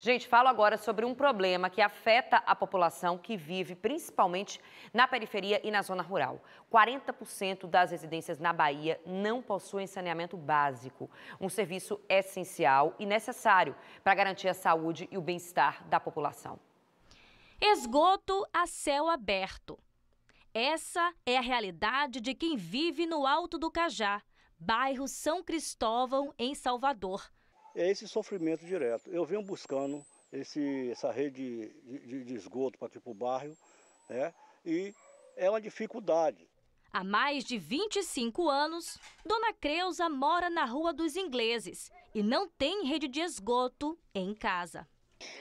Gente, falo agora sobre um problema que afeta a população que vive principalmente na periferia e na zona rural. 40% das residências na Bahia não possuem saneamento básico, um serviço essencial e necessário para garantir a saúde e o bem-estar da população. Esgoto a céu aberto. Essa é a realidade de quem vive no Alto do Cajá, bairro São Cristóvão, em Salvador é esse sofrimento direto. Eu venho buscando esse, essa rede de, de, de esgoto para aqui para o bairro, né? E é uma dificuldade. Há mais de 25 anos, Dona Creuza mora na Rua dos Ingleses e não tem rede de esgoto em casa.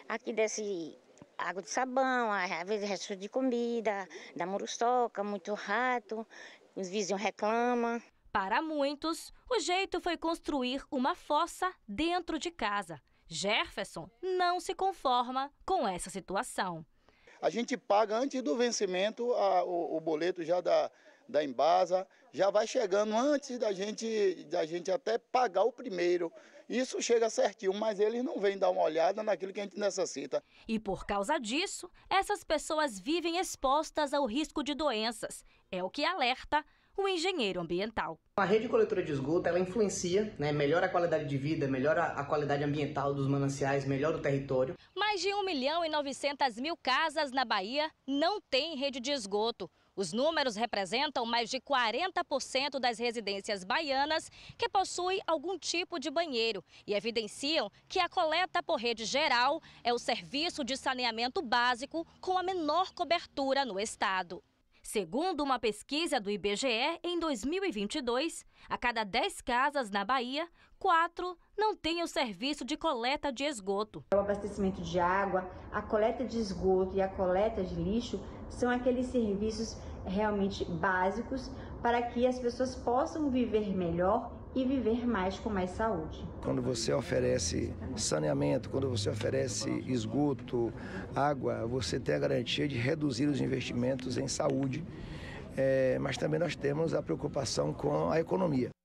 Aqui desce água de sabão, às vezes resto de comida, da muruçoca, muito rato, os vizinhos reclamam. Para muitos, o jeito foi construir uma fossa dentro de casa. Jefferson não se conforma com essa situação. A gente paga antes do vencimento a, o, o, boleto já da, da Embasa, já vai chegando antes da gente, da gente até pagar o primeiro. Isso chega certinho, mas eles não vêm dar uma olhada naquilo que a gente necessita. E por causa disso, essas pessoas vivem expostas ao risco de doenças. É o que alerta um engenheiro ambiental. A rede coletora de esgoto ela influencia, né, melhora a qualidade de vida, melhora a qualidade ambiental dos mananciais, melhora o território. Mais de 1 milhão e 900 mil casas na Bahia não têm rede de esgoto. Os números representam mais de 40% das residências baianas que possuem algum tipo de banheiro e evidenciam que a coleta por rede geral é o serviço de saneamento básico com a menor cobertura no estado. Segundo uma pesquisa do IBGE, em 2022, a cada 10 casas na Bahia, 4 não têm o serviço de coleta de esgoto. O abastecimento de água, a coleta de esgoto e a coleta de lixo são aqueles serviços realmente básicos para que as pessoas possam viver melhor e viver mais com mais saúde. Quando você oferece saneamento, quando você oferece esgoto, água, você tem a garantia de reduzir os investimentos em saúde, é, mas também nós temos a preocupação com a economia.